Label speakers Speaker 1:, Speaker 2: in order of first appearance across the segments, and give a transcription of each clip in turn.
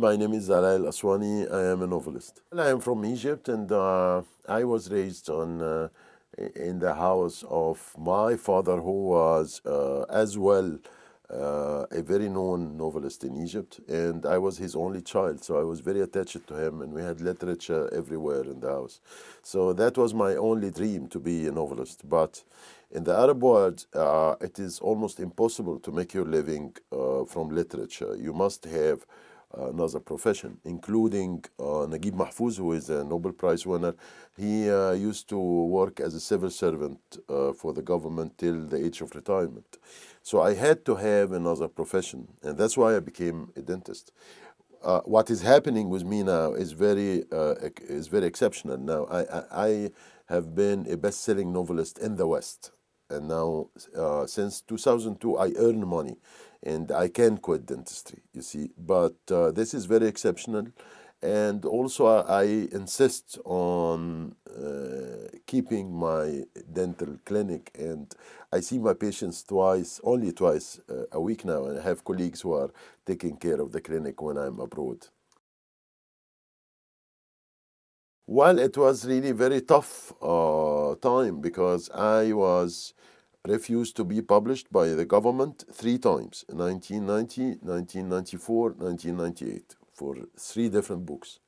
Speaker 1: My name is Zalail Aswani. I am a novelist. I am from Egypt and uh, I was raised on, uh, in the house of my father who was uh, as well uh, a very known novelist in Egypt and I was his only child so I was very attached to him and we had literature everywhere in the house. So that was my only dream to be a novelist but in the Arab world, uh, it is almost impossible to make your living uh, from literature. You must have another profession, including uh, Naguib Mahfouz, who is a Nobel Prize winner. He uh, used to work as a civil servant uh, for the government till the age of retirement. So I had to have another profession, and that's why I became a dentist. Uh, what is happening with me now is very uh, is very exceptional. Now I, I, I have been a best-selling novelist in the West and now uh, since 2002 i earn money and i can quit dentistry you see but uh, this is very exceptional and also i, uh, I insist on uh, keeping my dental clinic and i see my patients twice only twice uh, a week now and i have colleagues who are taking care of the clinic when i'm abroad Well, it was really very tough uh, time because I was refused to be published by the government three times 1990, 1994, 1998 for three different books.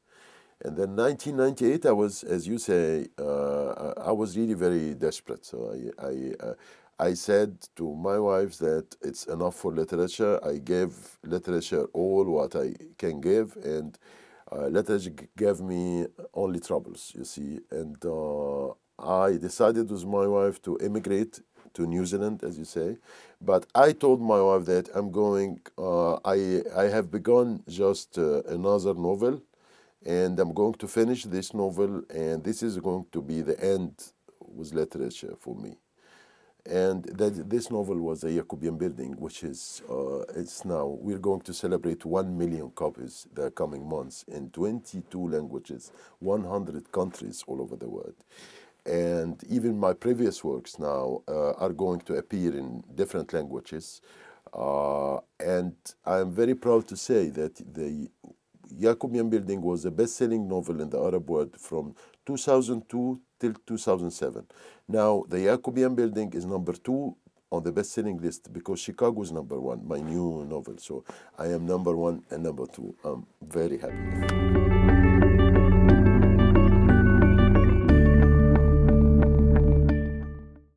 Speaker 1: And then 1998, I was, as you say, uh, I was really very desperate. So I, I, uh, I said to my wife that it's enough for literature. I gave literature all what I can give. And uh, letters gave me only troubles, you see. And uh, I decided with my wife to emigrate to New Zealand, as you say. But I told my wife that I'm going, uh, I, I have begun just uh, another novel, and I'm going to finish this novel, and this is going to be the end with literature for me. And that this novel was a Jacobian building, which is uh, it's now we're going to celebrate one million copies the coming months in 22 languages, 100 countries all over the world. And even my previous works now uh, are going to appear in different languages. Uh, and I am very proud to say that the the Yam Building was the best-selling novel in the Arab world from 2002 till 2007. Now, the Jacobian Building is number two on the best-selling list because Chicago is number one, my new novel. So I am number one and number two. I'm very happy.